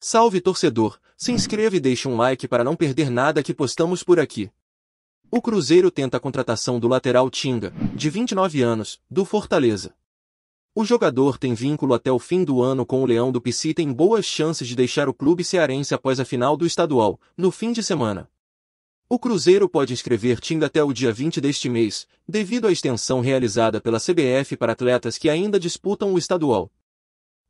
Salve torcedor, se inscreva e deixe um like para não perder nada que postamos por aqui. O Cruzeiro tenta a contratação do lateral Tinga, de 29 anos, do Fortaleza. O jogador tem vínculo até o fim do ano com o Leão do Pici e tem boas chances de deixar o clube cearense após a final do estadual, no fim de semana. O Cruzeiro pode inscrever Tinga até o dia 20 deste mês, devido à extensão realizada pela CBF para atletas que ainda disputam o estadual.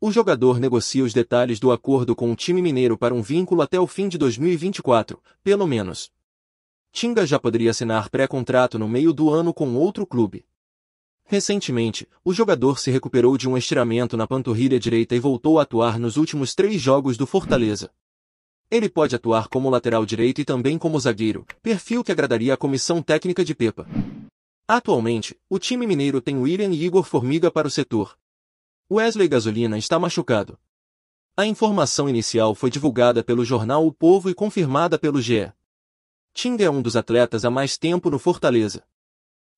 O jogador negocia os detalhes do acordo com o time mineiro para um vínculo até o fim de 2024, pelo menos. Tinga já poderia assinar pré-contrato no meio do ano com outro clube. Recentemente, o jogador se recuperou de um estiramento na panturrilha direita e voltou a atuar nos últimos três jogos do Fortaleza. Ele pode atuar como lateral direito e também como zagueiro, perfil que agradaria à comissão técnica de Pepa. Atualmente, o time mineiro tem William e Igor Formiga para o setor, Wesley Gasolina está machucado. A informação inicial foi divulgada pelo jornal O Povo e confirmada pelo GE. Tinga é um dos atletas há mais tempo no Fortaleza.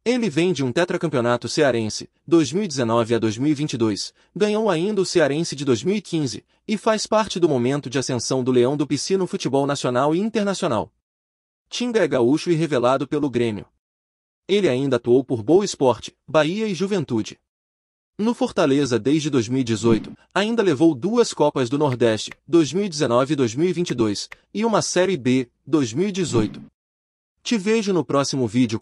Ele vem de um tetracampeonato cearense, 2019 a 2022, ganhou ainda o cearense de 2015 e faz parte do momento de ascensão do Leão do piscino no futebol nacional e internacional. Tinga é gaúcho e revelado pelo Grêmio. Ele ainda atuou por Boa Esporte, Bahia e Juventude. No Fortaleza desde 2018, ainda levou duas Copas do Nordeste, 2019 e 2022, e uma Série B, 2018. Te vejo no próximo vídeo.